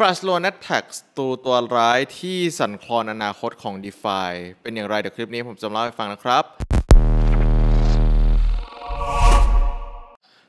ฟาสโลนัทแท็กตูตัวร้ายที่สั่นคลอนอนาคตของ d e f าเป็นอย่างไรเดี๋ยวคลิปนี้ผมจะเล่าให้ฟังนะครับ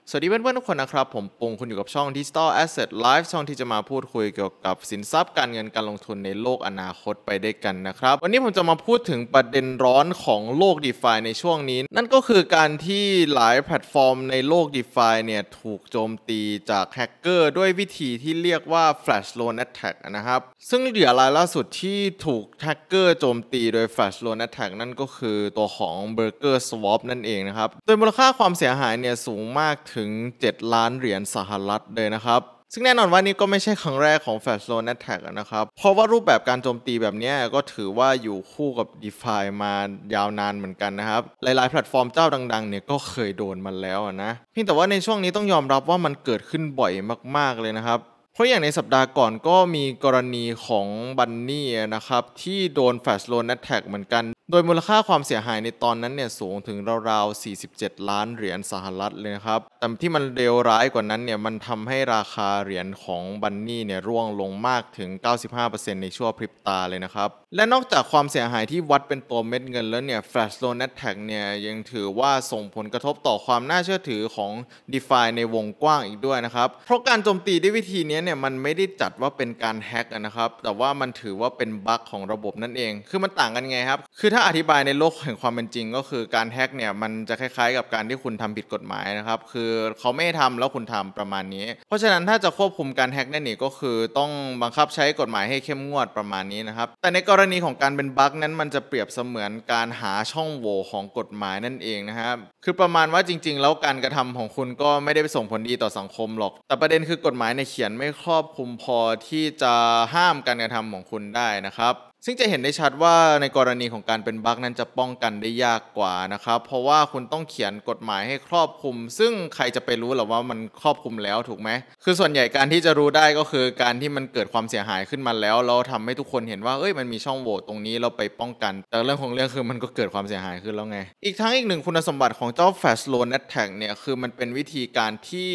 สวัสดีเพื่อนๆทุกคนนะครับ ผมปงคุณอยู่กับช่อง Digital Asset Live ช่องที่จะมาพูดคุยเกี่ยวกับสินทรัพย์การเงินการลงทุนในโลกอนาคตไปด้วยกันนะครับ วันนี้ผมจะมาพูดถึงประเด็นร้อนของโลก d e f าในช่วงนี้ นั่นก็คือการที่หลายแพลตฟอร์มในโลก d e f าเนี่ยถูกโจมตีจากแฮกเกอร์ด้วยวิธีที่เรียกว่า Flash Loan Attack นะครับ ซึ่งเหยื่อรายล่าสุดที่ถูกแฮกเกอร์โจมตีโดย Flash Loan Attack นั่นก็คือตัวของ Burger Swap นั่นเองนะครับโดยมูลค่าความเสียหายเนี่ยสูงมากถึงถึง 7 ล้านเหรียญสหรัฐเลยนะครับ ซึ่งแน่นอนว่านี่ก็ไม่ใช่ครั้งแรกของ f a s h Loan Attack นะครับ เพราะว่ารูปแบบการโจมตีแบบนี้ก็ถือว่าอยู่คู่กับ d e f i มายาวนานเหมือนกันนะครับ หลายๆแพลตฟอร์มเจ้าดังๆเนี่ยก็เคยโดนมาแล้วนะเพียงแต่ว่าในช่วงนี้ต้องยอมรับว่ามันเกิดขึ้นบ่อยมากๆเลยนะครับ เพราะอย่างในสัปดาห์ก่อนก็มีกรณีของบันนี่นะครับที่โดนแฟชโลนแอตแทกเหมือนกันโดยมูลค่าความเสียหายในตอนนั้นเนี่ยสูงถึงราวๆ 47 ล้านเหรียญสหรัฐเลยนะครับ แต่ที่มันเลวร้ายกว่านั้นเนี่ยมันทำให้ราคาเหรียญของบันนี่เนี่ยร่วงลงมากถึง 95%ในช่วงพริบตาเลยนะครับและนอกจากความเสียหายที่วัดเป็นตัวเม็ดเงินแล้วเนี่ย Flash Loan ตแ t a c เนี่ย ยังถือว่าส่งผลกระทบต่อความน่าเชื่อถือของ d e f าในวงกว้างอีกด้วยนะครับ เพราะการโจมตีด้วยวิธีนี้เนี่ย มันไม่ได้จัดว่าเป็นการแฮกนะครับ แต่ว่ามันถือว่าเป็นบั๊กของระบบนั่นเอง คือมันต่างกันไงครับ คือถ้าอธิบายในโลกแห่งความเป็นจริงก็คือการแฮกเนี่ยมันจะคล้าย ๆ กับการที่คุณทำผิดกฎหมายนะครับคือเขาไม่ทำแล้วคุณทำประมาณนี้ เพราะฉะนั้นถ้าจะควบคุมการแฮกได้นีงก็คือต้องบังคับใช้กฎหมายให้เข้มงวดประมาณนี้นะครับแต่ในกรรณีของการเป็นบั๊กนั้นมันจะเปรียบเสมือนการหาช่องโหว่ของกฎหมายนั่นเองนะครับคือประมาณว่าจริงๆแล้วการกระทำของคุณก็ไม่ได้ไปส่งผลดีต่อสังคมหรอก แต่ประเด็นคือกฎหมายในเขียนไม่ครอบคลุมพอที่จะห้ามการกระทำของคุณได้นะครับซึ่งจะเห็นได้ชัดว่าในกรณีของการเป็นบั๊กนั้นจะป้องกันได้ยากกว่านะครับ เพราะว่าคุณต้องเขียนกฎหมายให้ครอบคลุม ซึ่งใครจะไปรู้หรอว่ามันครอบคลุมแล้วถูกไหมคือส่วนใหญ่การที่จะรู้ได้ก็คือการที่มันเกิดความเสียหายขึ้นมาแล้ว เราทำให้ทุกคนเห็น ว่าเอ้ยมันมีช่องโหว่ตรงนี้เราไปป้องกัน แต่เรื่องของเรื่องคือมันก็เกิดความเสียหายขึ้นแล้วไง อีกทั้งอีกหนึ่งคุณสมบัติของเจ้า fast loan attack เนี่ยคือมันเป็นวิธีการที่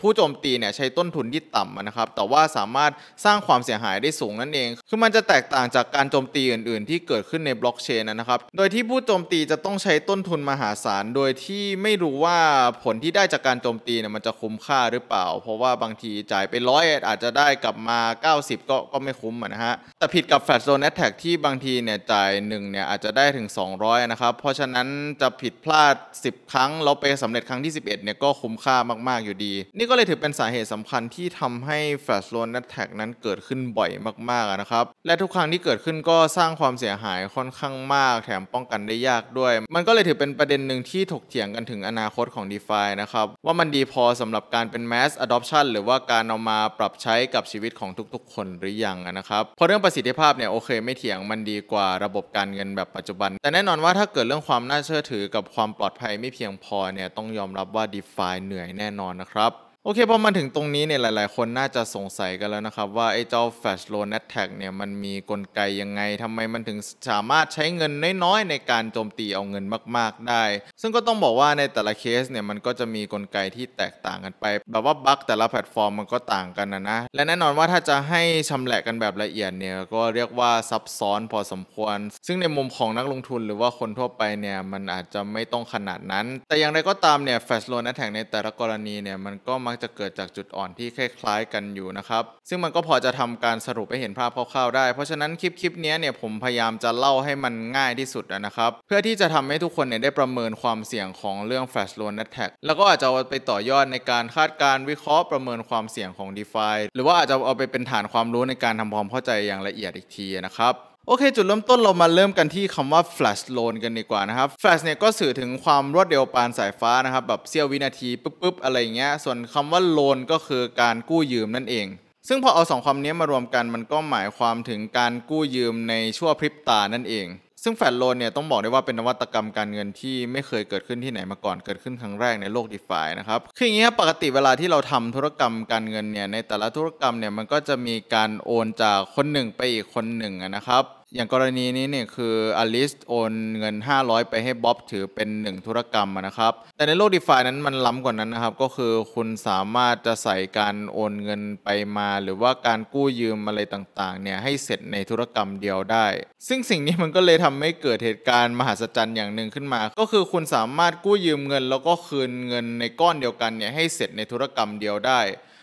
ผู้โจมตีเนี่ยใช้ต้นทุนที่ต่ำนะครับแต่ว่าสามารถสร้างความเสียหายได้สูงนั่นเองคือมันจะแตกต่างจากการโจมตีอื่นๆ ที่เกิดขึ้นในบล็อกเชนนะครับ โดยที่ผู้โจมตีจะต้องใช้ต้นทุนมหาศาล โดยที่ไม่รู้ว่าผลที่ได้จากการโจมตีเนี่ยมันจะคุ้มค่าหรือเปล่า เพราะว่าบางทีจ่ายไปร้อยอาจจะได้กลับมา 90 ก็ก็ไม่คุ้มนะฮะ แต่ผิดกับแฟลชโซนแอตแทกที่บางทีเนี่ยจ่าย 1 เนี่ยอาจจะได้ถึง 200 นะครับ เพราะฉะนั้นจะผิดพลาด 10 ครั้งเราไปสำเร็จครั้งที่ 11เนี่ยก็คุ้มค่ามากๆอยู่ดี นี่ก็เลยถือเป็นสาเหตุสำคัญที่ทำให้แฟลชโซนแอตแทกนั้นเกิดขึ้นบ่อยมากๆนะครับ และทุกครั้งที่เกิดึ้นก็สร้างความเสียหายค่อนข้างมากแถมป้องกันได้ยากด้วย มันก็เลยถือเป็นประเด็นหนึ่งที่ถกเถียงกันถึงอนาคตของ d e f านะครับว่ามันดีพอสำหรับการเป็น mass adoption หรือว่าการเอามาปรับใช้กับชีวิตของทุกๆคนหรือยังนะครับเพราะเรื่องประสิทธิภาพเนี่ยโอเคไม่เถียงมันดีกว่าระบบการเงินแบบปัจจุบัน แต่แน่นอนว่าถ้าเกิดเรื่องความน่าเชื่อถือกับความปลอดภัยไม่เพียงพอเนี่ยต้องยอมรับว่า d e f าเหนื่อยแน่นอนนะครับโอเคพอมาถึงตรงนี้เนี่ยหลาย ๆ คนน่าจะสงสัยกันแล้วนะครับ ว่าไอ้เจ้า f a s h Loan Attack เนี่ยมันมีกลไกยังไงทำไมมันถึงสามารถใช้เงิน น้อย ๆ ในการโจมตีเอาเงินมาก ๆ ได้ ซึ่งก็ต้องบอกว่าในแต่ละเคสเนี่ยมันก็จะมีกลไกที่แตกต่างกันไป แบบว่าบั๊กแต่ละแพลตฟอร์มมันก็ต่างกันนะนะ และแน่นอนว่าถ้าจะให้ชำแหละกันแบบละเอียดเนี่ยก็เรียกว่าซับซ้อนพอสมควร ซึ่งในมุมของนักลงทุนหรือว่าคนทั่วไปเนี่ยมันอาจจะไม่ต้องขนาดนั้น แต่อย่างไรก็ตามเนี่ย f ฟ a s h Loan Attack ในแต่ละกรณีเนี่ยมันก็มักจะเกิดจากจุดอ่อนที่คล้ายๆกันอยู่ นะครับ ซึ่งมันก็พอจะทำการสรุป ให้เห็นภาพคร่าวๆได้ เพราะฉะนั้นคลิปคลิปนี้เนี่ยผมพยายามจะเล่าให้มันง่ายที่สุดนะครับ เพื่อที่จะทำให้ทุกคนเนี่ยได้ประเมินความเสี่ยงของเรื่อง flash loan attack แล้วก็อาจจะเอาไปต่อยอดในการคาดการวิเคราะห์ประเมินความเสี่ยงของ DeFi หรือว่าอาจจะเอาไปเป็นฐานความรู้ในการทำความเข้าใจอย่างละเอียดอีกทีนะครับโอเค จุดเริ่มต้นเรามาเริ่มกันที่คำว่า flash loan กันดีกว่านะครับ flash เนี่ยก็สื่อถึงความรวดเร็วปานสายฟ้านะครับแบบเสี้ยววินาทีปุ๊บๆอะไรเงี้ยส่วนคำว่า loan ก็คือการกู้ยืมนั่นเอง ซึ่งพอเอาสองความนี้มารวมกันมันก็หมายความถึงการกู้ยืมในชั่วพริบตานั่นเอง ซึ่งแฟลชโลนเนี่ยต้องบอกได้ว่าเป็นนวัตกรรมการเงินที่ไม่เคยเกิดขึ้นที่ไหนมาก่อนเกิดขึ้นครั้งแรกในโลกดิฟานะครับคืออย่างเงี้ยปกติเวลาที่เราทำธุรกรรมการเงินเนี่ยในแต่ละธุรกรรมเนี่ยมันก็จะมีการโอนจากคนหนึ่งไปอีกคนหนึ่งนะครับอย่างกรณีนี้เนี่ยคืออลิสโอนเงิน 500 ไปให้บ๊อบถือเป็น 1 ธุรกรรมนะครับ แต่ในโลกดีฟานั้นมันล้ำกว่านั้นนะครับ ก็คือคุณสามารถจะใส่การโอนเงินไปมา หรือว่าการกู้ยืมอะไรต่างๆเนี่ยให้เสร็จในธุรกรรมเดียวได้ ซึ่งสิ่งนี้มันก็เลยทำให้เกิดเหตุการณ์มหัศจรรย์อย่างหนึ่งขึ้นมา ก็คือคุณสามารถกู้ยืมเงิน แล้วก็คืนเงินในก้อนเดียวกันเนี่ยให้เสร็จในธุรกรรมเดียวได้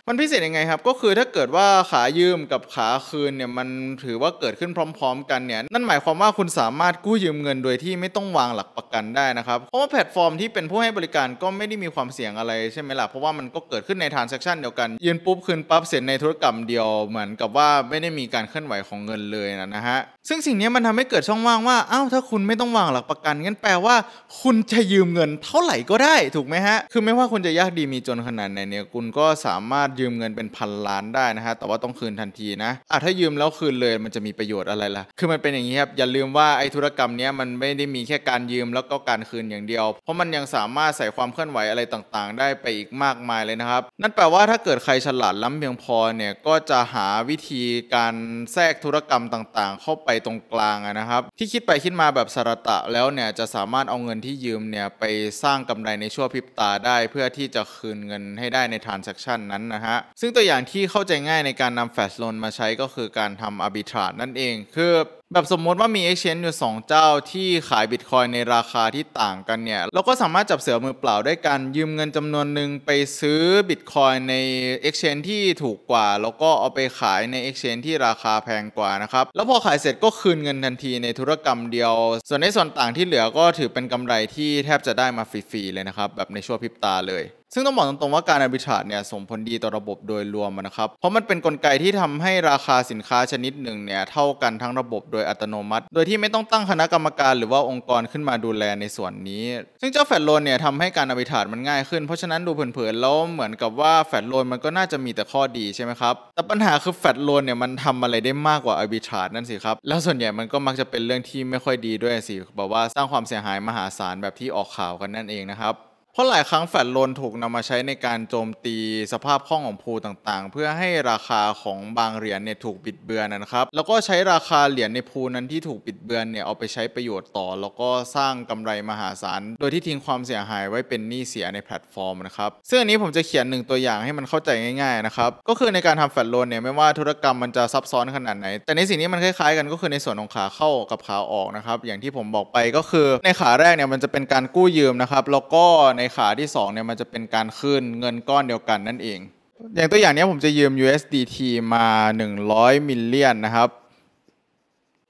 มันพิเศษยังไงครับ ก็คือถ้าเกิดว่าขายืมกับขาคืนเนี่ยมันถือว่าเกิดขึ้นพร้อม ๆ กันเนี่ยนั่นหมายความว่าคุณสามารถกู้ยืมเงินโดยที่ไม่ต้องวางหลักประกันได้นะครับ เพราะว่าแพลตฟอร์มที่เป็นผู้ให้บริการก็ไม่ได้มีความเสี่ยงอะไรใช่ไหมล่ะเพราะว่ามันก็เกิดขึ้นในทรานเซ็คชันเดียวกัน ยืนปุ๊บคืนปั๊บเสร็จในธุรกรรมเดียวเหมือนกับว่าไม่ได้มีการเคลื่อนไหวของเงินเลยนะฮะซึ่งสิ่งนี้มันทำให้เกิดช่องว่างว่าอ้าวถ้าคุณไม่ต้องวางหลักประกันงั้นแปลว่า คุณจะยืมเงินเท่าไหร่ก็ได้ถูกไหมฮะคือไม่ว่าคุณจะยากดีมีจนขนาดไหนเนี่ยคุณก็สามารถยืมเงินเป็นพันล้านได้นะฮะ แต่ว่าต้องคืนทันทีนะ อ่ะถ้ายืมแล้วคืนเลยมันจะมีประโยชน์อะไรล่ะ คือมันเป็นอย่างนี้ครับ อย่าลืมว่าไอ้ธุรกรรมเนี้ยมันไม่ได้มีแค่การยืมแล้วก็การคืนอย่างเดียว เพราะมันยังสามารถใส่ความเคลื่อนไหวอะไรต่างๆ ได้ไปอีกมากมายเลยนะครับ นั่นแปลว่าถ้าเกิดใครฉลาดล้ำเพียงพอเนี่ยก็จะหาวิธีการแทรกธุรกรรมต่างๆ เข้าไปตรงกลางนะครับ ที่คิดไปคิดมาแบบสาระตะแล้วเนี่ยจะสามารถเอาเงินที่ยืมเนี่ยไปสร้างกำไรในชั่วพริบตาได้ เพื่อที่จะคืนเงินให้ได้ในทรานสัคชันนั้นนะฮะฮะซึ่งตัวอย่างที่เข้าใจง่ายในการนำแฟลชโลนมาใช้ก็คือการทำ arbitrage นั่นเองคือแบบสมมติว่ามี exchange อยู่ 2 เจ้าที่ขายบิตคอยในราคาที่ต่างกันเนี่ยเราก็สามารถจับเสือมือเปล่าได้กันยืมเงินจำนวนหนึ่งไปซื้อบิตคอยใน exchange ที่ถูกกว่า แล้วก็เอาไปขายใน exchange ที่ราคาแพงกว่านะครับ แล้วพอขายเสร็จก็คืนเงินทันทีในธุรกรรมเดียว ส่วนในส่วนต่างที่เหลือก็ถือเป็นกำไรที่แทบจะได้มาฟรีๆเลยนะครับแบบในชั่วพริบตาเลย ซึ่งต้องบอกตรงๆว่าการ arbitrage เนี่ยส่งผลดีต่อระบบโดยรวมนะครับเพราะมันเป็นนกลไกที่ทำให้ราคาสินค้าชนิดหนึ่งเนี่ยเท่ากันทั้งระบบโดยอัตโนมัติ โดยที่ไม่ต้องตั้งคณะกรรมการหรือว่าองค์กรขึ้นมาดูแลในส่วนนี้ ซึ่งเจ้าแฟลโลนเนี่ยทำให้การอภิธาตมันง่ายขึ้น เพราะฉะนั้นดูเผินๆ แล้วเหมือนกับว่าแฟลโลนมันก็น่าจะมีแต่ข้อดีใช่ไหมครับ แต่ปัญหาคือแฟลโลนเนี่ยมันทำอะไรได้มากกว่าอภิธาตนั่นสิครับ แล้วส่วนใหญ่มันก็มักจะเป็นเรื่องที่ไม่ค่อยดีด้วยสิแบบว่าสร้างความเสียหายมหาศาลแบบที่ออกข่าวกันนั่นเองนะครับเพราะหลายครั้งแฟลตโลนถูกนำมาใช้ในการโจมตีสภาพคล่องของพูต่างๆ เพื่อให้ราคาของบางเหรียญเนี่ยถูกบิดเบือนนะครับแล้วก็ใช้ราคาเหรียญในพูนั้นที่ถูกบิดเบือนเนี่ยเอาไปใช้ประโยชน์ต่อ แล้วก็สร้างกำไรมหาศาลโดยที่ทิ้งความเสียหายไว้เป็นหนี้เสียในแพลตฟอร์มนะครับ ซึ่งอันนี้ผมจะเขียนหนึ่งตัวอย่างให้มันเข้าใจง่ายๆนะครับก็คือในการทำแฟลตโลนเนี่ยไม่ว่าธุรกรรมมันจะซับซ้อนขนาดไหนแต่ในสิ่งนี้มันคล้ายๆกันก็คือในส่วนของขาเข้ากับขาออกนะครับอย่างที่ผมบอกไปก็คือในขาแรกเนี่ยมันจะเป็นการกู้ยืมนะครับแล้วก็ขาที่2เนี่ยมันจะเป็นการขึ้นเงินก้อนเดียวกันนั่นเอง อย่างตัวอย่างนี้ผมจะยืม USDT มา 100มิลเลียนนะครับ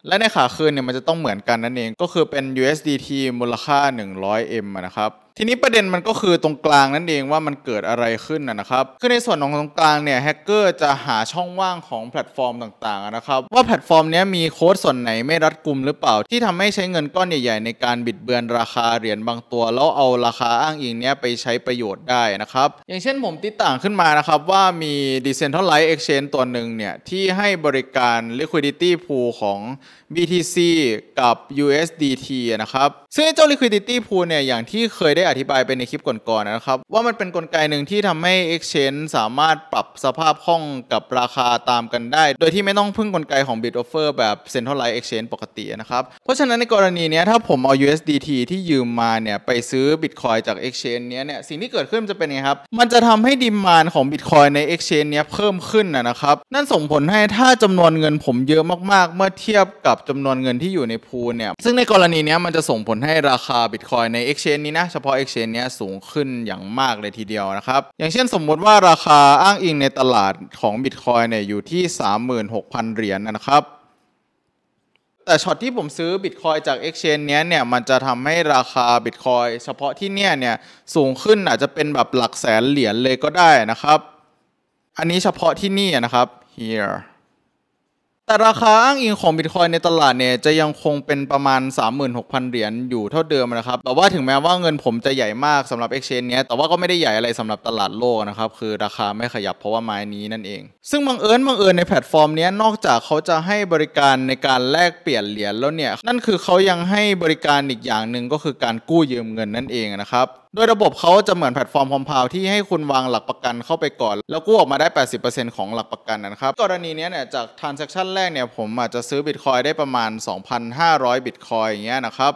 และในขาขึ้นเนี่ยมันจะต้องเหมือนกันนั่นเองก็คือเป็น USDT มูลค่า 100M นะครับทีนี้ประเด็นมันก็คือตรงกลางนั่นเองว่ามันเกิดอะไรขึ้นนะครับคือในส่วนของตรงกลางเนี่ยแฮกเกอร์จะหาช่องว่างของแพลตฟอร์มต่างๆ นะครับ ว่าแพลตฟอร์มนี้มีโค้ดส่วนไหนไม่รัดกุมหรือเปล่าที่ทำให้ใช้เงินก้อนใหญ่ๆ ในการบิดเบือนราคาเหรียญบางตัวแล้วเอาราคาอ้างอิงเนี้ยไปใช้ประโยชน์ได้นะครับ อย่างเช่นผมติดต่างขึ้นมานะครับว่ามี Decentralized Exchange ตัวหนึ่งเนี่ยที่ให้บริการ Liquidity Pool ของ BTC กับ USDT นะครับซึ่งเจ้า Liquidity Pool เนี่ยอย่างที่เคยได้อธิบายไปในคลิปก่อนๆนนะครับ ว่ามันเป็นนกลไกหนึ่งที่ทำให้ Exchange สามารถปรับสภาพคล่องกับราคาตามกันได้ โดยที่ไม่ต้องพึ่งกลไกของ Bitoffer แบบ Centralized Exchange ปกตินะครับ เพราะฉะนั้นในกรณีนี้ถ้าผมเอา USDT ที่ยืมมาเนี่ยไปซื้อ Bitcoin จาก Exchange เนี้ยเนี่ยสิ่งที่เกิดขึ้นจะเป็นไงครับ มันจะทำให้ดิมานของ Bitcoin ใน Exchange เนี้ยเพิ่มขึ้นนะครับนั่นส่งผลให้ถ้าจำนวนเงินผมเยอะมาก ๆ เมื่อเทียบกับจำนวนเงินที่อยู่ในพูลเนี่ยซึ่งในกรณีนี้มันจะส่งผลให้ราคา Bitcoin ใน Exchange นี้นะเฉพาะ Exchange เนี้ยสูงขึ้นอย่างมากเลยทีเดียวนะครับ อย่างเช่นสมมุติว่าราคาอ้างอิงในตลาดของ Bitcoin เนี่ยอยู่ที่ 36,000เหรียญนนะครับ แต่ช็อตที่ผมซื้อ Bitcoin จาก Exchange เนี้ยเนี่ยมันจะทำให้ราคา Bitcoin เฉพาะที่เนี่ยเนี่ยสูงขึ้นอาจจะเป็นแบบหลักแสนเหรียญเลยก็ได้นะครับ อันนี้เฉพาะที่นี่นะครับ here แต่ราคาอ้างอิงของบิตคอยในตลาดเนี่ย จะยังคงเป็นประมาณ 36,000 เหรียญอยู่เท่าเดิมนะครับ แต่ว่าถึงแม้ว่าเงินผมจะใหญ่มากสำหรับเอ็กชแนเนี้ยแต่ว่าก็ไม่ได้ใหญ่อะไรสำหรับตลาดโลกนะครับ คือราคาไม่ขยับเพราะว่าไม้นี้นั่นเอง ซึ่งบังเอิญบังเอิญในแพลตฟอร์มนี้นอกจากเขาจะให้บริการในการแลกเปลี่ยนเหรียญแล้วเนี่ยนั่นคือเขายังให้บริการอีกอย่างหนึ่งก็คือการกู้ยืมเงินนั่นเองนะครับดยระบบเขาจะเหมือนแพลตฟอร์มคอมเพลที่ให้คุณวางหลักประกันเข้าไปก่อน แล้วกู้ออกมาได้ 80%ของหลักประกันนะครับ กรณีนี้เนี่ยจากทรานซัคชันแรกเนี่ยผมอาจจะซื้อบิตคอยได้ประมาณ 2,500บิตคอยอย่างเงี้ยนะครับ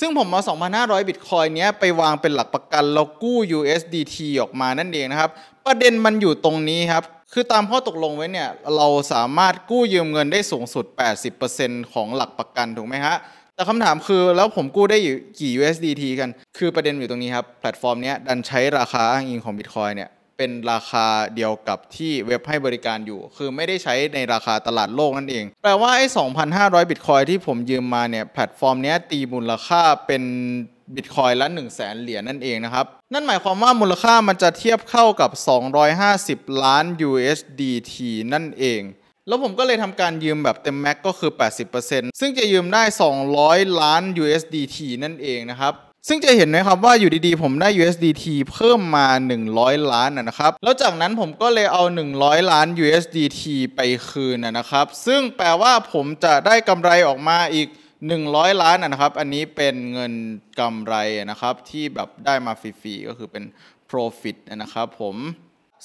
ซึ่งผมมา 2,500บิตคอยเนี้ยไปวางเป็นหลักประกันแล้วกู้ USDT ออกมานั่นเองนะครับ ประเด็นมันอยู่ตรงนี้ครับ คือตามข้อตกลงไว้เนี่ยเราสามารถกู้ยืมเงินได้สูงสุด 80%ของหลักประกันถูกไหมฮะแต่คำถามคือแล้วผมกู้ได้อยู่กี่ USDT กัน คือประเด็นอยู่ตรงนี้ครับแพลตฟอร์มนี้ดันใช้ราคาอ้างอิงของ Bitcoin เนี่ยเป็นราคาเดียวกับที่เว็บให้บริการอยู่ คือไม่ได้ใช้ในราคาตลาดโลกนั่นเอง แปลว่าไอ้2,500บิตคอยที่ผมยืมมาเนี่ยแพลตฟอร์มนี้ตีมูลค่าเป็นบิตคอยละ1 0 0 0 0แสนเหรียญนั่นเองนะครับ นั่นหมายความว่ามูลค่ามันจะเทียบเข้ากับ 250 ล้าน USDT นั่นเองแล้วผมก็เลยทำการยืมแบบเต็มแม็กก็คือ 80%ซึ่งจะยืมได้ 200 ล้าน USDT นั่นเองนะครับ ซึ่งจะเห็นนะครับว่าอยู่ดีๆผมได้ USDT เพิ่มมา 100 ล้านนะครับ แล้วจากนั้นผมก็เลยเอา 100 ล้าน USDT ไปคืนนะครับ ซึ่งแปลว่าผมจะได้กำไรออกมาอีก 100 ล้านนะครับ อันนี้เป็นเงินกำไรนะครับที่แบบได้มาฟรีๆก็คือเป็น profit นะครับ ผม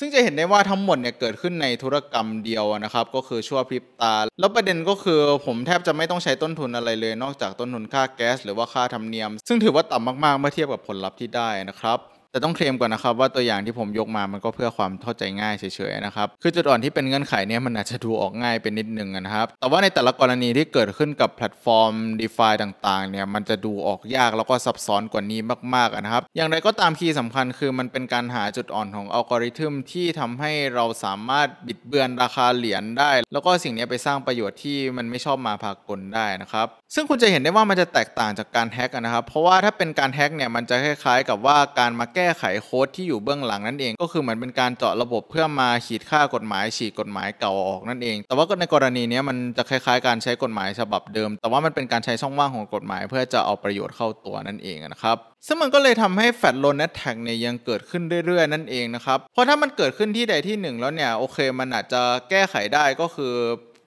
ซึ่งจะเห็นได้ว่าทั้งหมดเนี่ยเกิดขึ้นในธุรกรรมเดียวนะครับ ก็คือชั่วพริบตา แล้วประเด็นก็คือผมแทบจะไม่ต้องใช้ต้นทุนอะไรเลย นอกจากต้นทุนค่าแก๊ส หรือว่าค่าธรรมเนียม ซึ่งถือว่าต่ำมากๆ เมื่อเทียบกับผลลัพธ์ที่ได้นะครับแต่ต้องเคลมก่อนนะครับว่าตัวอย่างที่ผมยกมามันก็เพื่อความเข้าใจง่ายเฉยๆ นะครับ คือจุดอ่อนที่เป็นเงื่อนไขเนี่ยมันอาจจะดูออกง่ายเป็นนิดนึงนะครับ แต่ว่าในแต่ละกรณีที่เกิดขึ้นกับแพลตฟอร์ม d e f าต่างๆเนี่ยมันจะดูออกยากแล้วก็ซับซ้อนกว่านี้มากๆนะครับอย่างไรก็ตามคีย์สำคัญคือมันเป็นการหาจุดอ่อนของอัลกอริทึมที่ทำให้เราสามารถบิดเบือนราคาเหรียญได้ แล้วก็สิ่งนี้ไปสร้างประโยชน์ที่มันไม่ชอบมาพากลได้นะครับซึ่งคุณจะเห็นได้ว่ามันจะแตกต่างจากการแฮกนะครับเพราะว่าถ้าเป็นการแฮกเนี่ยมันจะคล้าย ๆ กับว่าการมาแกแก้ไขโค้ดที่อยู่เบื้องหลังนั่นเอง ก็คือเหมือนเป็นการเจาะระบบเพื่อมาขีดค่ากฎหมายฉีกกฎหมายเก่าออกนั่นเอง แต่ว่าก็ในกรณีนี้มันจะคล้ายๆการใช้กฎหมายฉบับเดิม แต่ว่ามันเป็นการใช้ช่องว่างของกฎหมายเพื่อจะเอาประโยชน์เข้าตัวนั่นเองนะครับซึ่งมันก็เลยทำให้แฟลตโลนแอตแทกเนี่ยยังเกิดขึ้นเรื่อยๆนั่นเองนะครับเพราะถ้ามันเกิดขึ้นที่ใดที่หนึ่งแล้วเนี่ยโอเคมันอาจจะแก้ไขได้ก็คือ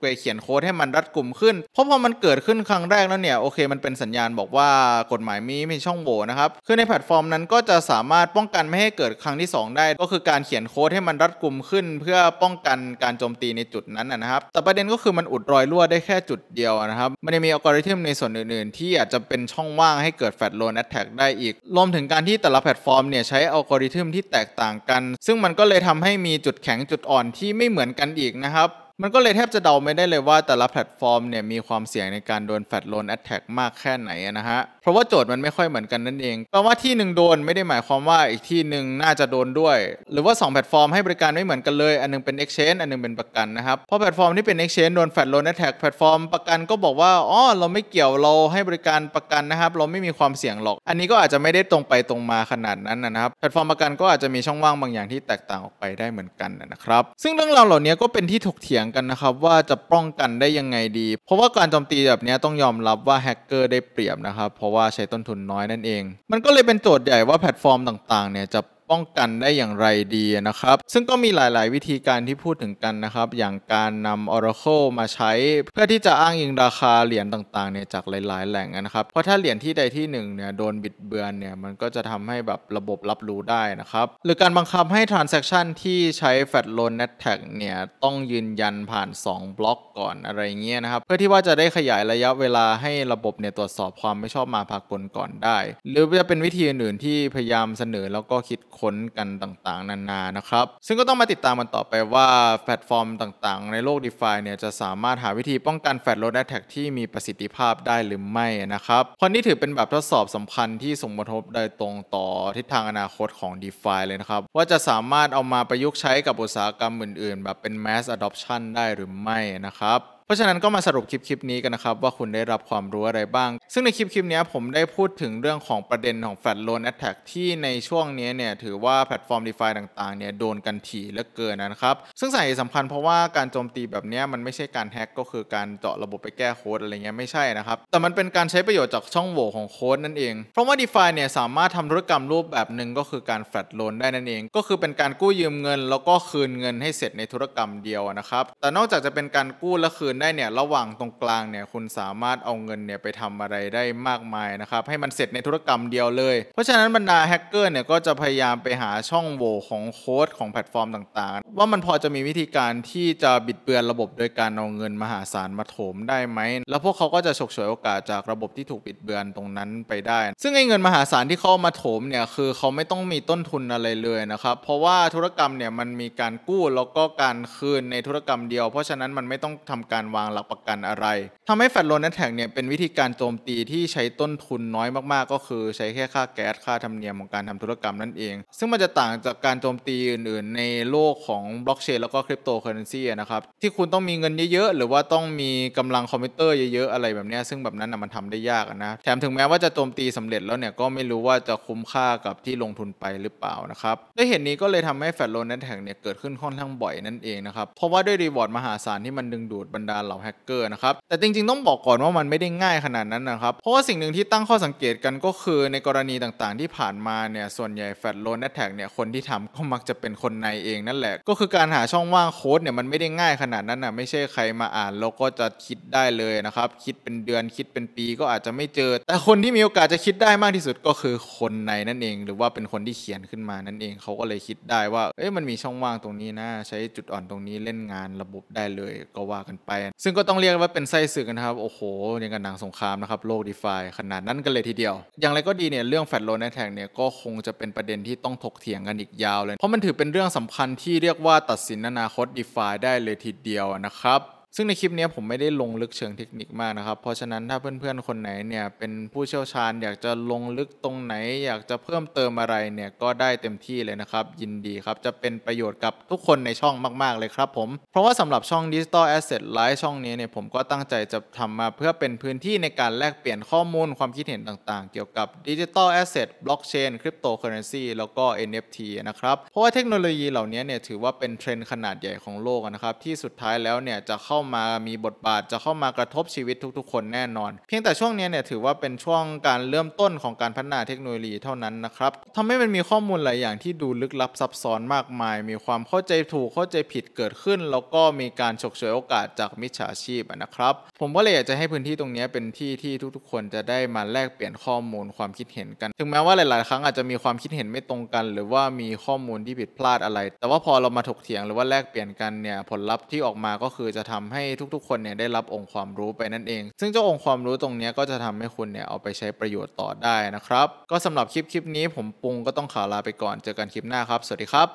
ไปเขียนโค้ดให้มันรัดกลุ่มขึ้น เพราะพอมันเกิดขึ้นครั้งแรกแล้วเนี่ยโอเค มันเป็นสัญญาณบอกว่ากฎหมายมีมีช่องโหว่นะครับ คือในแพลตฟอร์มนั้นก็จะสามารถป้องกันไม่ให้เกิดครั้งที่ 2 ได้ ก็คือการเขียนโค้ดให้มันรัดกลุ่มขึ้นเพื่อป้องกันการโจมตีในจุดนั้นนะครับ แต่ประเด็นก็คือมันอุดรอยรั่วได้แค่จุดเดียวนะครับ มันยังมีอัลกอริทึมในส่วนอื่นๆที่อาจจะเป็นช่องว่างให้เกิดแฟลตโลนแอตแทกได้อีก รวมถึงการที่แต่ละแพลตฟอร์มเนี่ยใช้อัลกอริทึมที่แตกต่างกันซึ่งมันก็เลยทำให้มีจุดแข็งจุดอ่อนที่ไม่เหมือนกันอีกนะครับมันก็เลยแทบจะเดาไม่ได้เลยว่าแต่ละแพลตฟอร์มเนี่ยมีความเสี่ยงในการโดนแฟดโลนแอตแทกมากแค่ไหนนะฮะเพราะว่าโจทย์มันไม่ค่อยเหมือนกันนั่นเองแปลว่าที่หนึ่งโดนไม่ได้หมายความว่าอีกที่หนึ่งน่าจะโดนด้วย หรือว่า2แพลตฟอร์มให้บริการไม่เหมือนกันเลย อันนึงเป็น Exchange อันนึงเป็นประกันนะครับเพราะแพลตฟอร์มที่เป็น Exchange โดนแฟลโลนแท็กแพลตฟอร์มประกันก็บอกว่า อ๋อ เราไม่เกี่ยวเราให้บริการประกันนะครับ เราไม่มีความเสี่ยงหรอก อันนี้ก็อาจจะไม่ได้ตรงไปตรงมาขนาดนั้นนะครับ แพลตฟอร์มประกันก็อาจจะมีช่องว่างบางอย่างที่แตกต่างออกไปได้เหมือนกันนะครับ ซึ่งเรื่องราวเหล่านี้ก็เป็นที่ถกเถียงกันนะครับว่าจะป้องกันได้ยังไงดี เพราะว่าการโจมตีแบบนี้ต้องยอมรับว่าแฮกเกอร์ได้เปรียบนะครับเพราะว่าใช้ต้นทุนน้อยนั่นเอง มันก็เลยเป็นโจทย์ใหญ่ว่าแพลตฟอร์มต่าง ๆ เนี่ยจะป้องกันได้อย่างไรดีนะครับ ซึ่งก็มีหลาย ๆ วิธีการที่พูดถึงกันนะครับ อย่างการนำ Oracle มาใช้เพื่อที่จะอ้างอิงราคาเหรียญต่างๆเนี่ยจากหลายๆ แหล่งนะครับ เพราะถ้าเหรียญที่ใดที่หนึ่งเนี่ยโดนบิดเบือนเนี่ย มันก็จะทำให้แบบระบบรับรู้ได้นะครับ หรือการบังคับให้ transaction ที่ใช้ Fat l o a n n e t t a g เนี่ยต้องยืนยันผ่าน 2 บล็อกก่อนอะไรเงี้ยนะครับ เพื่อที่ว่าจะได้ขยายระยะเวลาให้ระบบเนี่ยตรวจสอบความไม่ชอบมาพากลก่อนได้ หรือจะเป็นวิธีอื่นที่พยายามเสนอแล้วก็คิดคค้นกันต่าง ๆ นานานะครับ ซึ่งก็ต้องมาติดตามมันต่อไปว่าแพลตฟอร์มต่างๆ ในโลก d e f าเนี่ยจะสามารถหาวิธีป้องกันแฟลตโลดแอทแท็กที่มีประสิทธิภาพได้หรือไม่นะครับเพราะนี่ถือเป็นแบบทดสอบสำคัญที่ส่งผลกระทบโดยตรงต่อทิศทางอนาคตของ d e f าเลยนะครับ ว่าจะสามารถเอามาประยุกต์ใช้กับอุตสาหกรรมอื่น ๆ แบบเป็น mass adoption ได้หรือไม่นะครับเพราะฉะนั้นก็มาสรุปคลิปคลิปนี้กันนะครับ ว่าคุณได้รับความรู้อะไรบ้าง ซึ่งในคลิปคลิปนี้ผมได้พูดถึงเรื่องของประเด็นของ f ฟ a t Loan Attack ที่ในช่วงนี้เนี่ยถือว่าแพลตฟอร์ม d e f าต่างๆเนี่ยโดนกันถี่และเกินนะครับ ซึ่งสาเหตุสำคัญเพราะว่าการโจมตีแบบนี้มันไม่ใช่การแฮ็กก็คือการเจาะระบบไปแก้โค้ดอะไรเงี้ยไม่ใช่นะครับแต่มันเป็นการใช้ประโยชน์จากช่องโหว่ของโค้ดนั่นเอง เพราะว่า d e f าเนี่ยสามารถทำธุรกรรมรูปแบบหนึ่งก็คือการ f ฟ a t Loan ได้นั่นเอง ก็คือเป็นการกู้ยืมเงิน แล้วก็คืนเงินให้เสร็จในธุรกรรมเดียวนะครับแต่นอกจากจะเป็นการกู้และคืนนได้เนี่ยระหว่างตรงกลางเนี่ยคุณสามารถเอาเงินเนี่ยไปทำอะไรได้มากมายนะครับ ให้มันเสร็จในธุรกรรมเดียวเลย เพราะฉะนั้นบรรดาแฮกเกอร์เนี่ยก็จะพยายามไปหาช่องโหว่ของโค้ดของแพลตฟอร์มต่างๆ ว่ามันพอจะมีวิธีการที่จะบิดเบือนระบบโดยการเอาเงินมหาศาลมาโถมได้ไหม แล้วพวกเขาก็จะฉกฉวยโอกาสจากระบบที่ถูกบิดเบือนตรงนั้นไปได้ ซึ่งไอ้เงินมหาศาลที่เขามาโถมเนี่ยคือเขาไม่ต้องมีต้นทุนอะไรเลยนะครับเพราะว่าธุรกรรมเนี่ยมันมีการกู้แล้วก็การคืนในธุรกรรมเดียว เพราะฉะนั้นมันไม่ต้องทำการการวางหลักประกันอะไร ทำให้แฟลตโลนแทกเนี่ย เป็นวิธีการโจมตีที่ใช้ต้นทุนน้อยมากๆ ก็คือใช้แค่ค่าแก๊ส ค่าธรรมเนียม ของการทำธุรกรรมนั่นเอง ซึ่งมันจะต่างจากการโจมตีอื่นๆ ในโลกของบล็อกเชนแล้วก็คริปโตเคอเรนซีนะครับ ที่คุณต้องมีเงินเยอะ ๆ หรือว่าต้องมีกำลังคอมพิวเตอร์เยอะ ๆ อะไรแบบนี้ซึ่งแบบนั้นนะมันทำได้ยากนะ แถมถึงแม้ว่าจะโจมตีสำเร็จแล้วเนี่ยก็ไม่รู้ว่าจะคุ้มค่ากับที่ลงทุนไปหรือเปล่านะครับด้วยเหตุนี้ก็เลยทำให้แฟลตโลนแทกเนี่ยเกิดขึ้นค่อนข้างบ่อยนั่นเองนะครับเพราะว่าด้วยรีวอร์ดมหาศาลที่มันดึงดูดบรรดการเหล่าแฮกเกอร์นะครับ แต่จริงๆต้องบอกก่อนว่ามันไม่ได้ง่ายขนาดนั้นนะครับ เพราะว่าสิ่งหนึ่งที่ตั้งข้อสังเกตกันก็คือในกรณีต่างๆที่ผ่านมาเนี่ยส่วนใหญ่แฟดโลนแอตแทกเนี่ยคนที่ทำก็มักจะเป็นคนในเองนั่นแหละ ก็คือการหาช่องว่างโค้ดเนี่ยมันไม่ได้ง่ายขนาดนั้นนะไม่ใช่ใครมาอ่านแล้วก็จะคิดได้เลยนะครับ คิดเป็นเดือนคิดเป็นปีก็อาจจะไม่เจอ แต่คนที่มีโอกาสจะคิดได้มากที่สุดก็คือคนในนั่นเอง หรือว่าเป็นคนที่เขียนขึ้นมานั่นเองเขาก็เลยคิดได้ว่าเอ๊ะมันมีช่องว่างตรงนี้นะใช้จุดอ่อนตรงนี้เล่นงานระบบได้เลยก็ว่ากันไปนซึ่งก็ต้องเรียกว่าเป็นไส้่ึกนะครับ โอ้โหอย่างกับหนังสงครามนะครับ โลกดีฟายขนาดนั้นกันเลยทีเดียว อย่างไรก็ดีเนี่ย เรื่องแฟลตโลนแท็กเนี่ย ก็คงจะเป็นประเด็นที่ต้องถกเถียงกันอีกยาวเลย เพราะมันถือเป็นเรื่องสำคัญที่เรียกว่าตัดสินอนาคตดีฟายได้เลยทีเดียวนะครับซึ่งในคลิปนี้ผมไม่ได้ลงลึกเชิงเทคนิคมากนะครับ เพราะฉะนั้นถ้าเพื่อนๆ คนไหนเนี่ยเป็นผู้เชี่ยวชาญอยากจะลงลึกตรงไหน อยากจะเพิ่มเติมอะไรเนี่ยก็ได้เต็มที่เลยนะครับ ยินดีครับ จะเป็นประโยชน์กับทุกคนในช่องมาก ๆเลยครับผม เพราะว่าสำหรับช่อง Digital Asset l i ฟ์ช่องนี้เนี่ยผมก็ตั้งใจจะทำมาเพื่อเป็นพื้นที่ในการแลกเปลี่ยนข้อมูลความคิดเห็นต่างๆ เกี่ยวกับ Digital Asset Blockchain ริปโตเคอเรนซีแล้วก็ NFT นะครับเพราะว่าเทคโนโลยีเหล่านี้เนี่ยถือว่าเป็นเทรนด์ขนาดใหญ่ของโลกนะครับที่สุดท้ายแล้วเนี่ยจะเข้ามามีบทบาทจะเข้ามากระทบชีวิตทุกๆคนแน่นอน เพียงแต่ช่วงนี้เนี่ยถือว่าเป็นช่วงการเริ่มต้นของการพัฒนาเทคโนโลยีเท่านั้นนะครับทำให้มันมีข้อมูลหลายอย่างที่ดูลึกลับซับซ้อนมากมาย มีความเข้าใจถูกเข้าใจผิดเกิดขึ้น แล้วก็มีการฉกฉวยโอกาสจากมิจฉาชีพนะครับผมก็เลยอยากจะให้พื้นที่ตรงนี้เป็นที่ที่ทุก ๆ คนจะได้มาแลกเปลี่ยนข้อมูลความคิดเห็นกัน ถึงแม้ว่าหลายๆ ครั้งอาจจะมีความคิดเห็นไม่ตรงกัน หรือว่ามีข้อมูลที่ผิดพลาดอะไร แต่ว่าพอเรามาถกเถียงหรือว่าแลกเปลี่ยนกันเนี่ยผลลัพธ์ที่ออกมาก็คือจะทำให้ทุกๆ คนเนี่ย ได้รับองค์ความรู้ไปนั่นเอง ซึ่งเจ้าองค์ความรู้ตรงนี้ก็จะทำให้คุณเนี่ย เอาไปใช้ประโยชน์ต่อได้นะครับ ก็สำหรับคลิปคลิปนี้ผมปุงก็ต้องขอลาไปก่อน เจอกันคลิปหน้าครับ สวัสดีครับ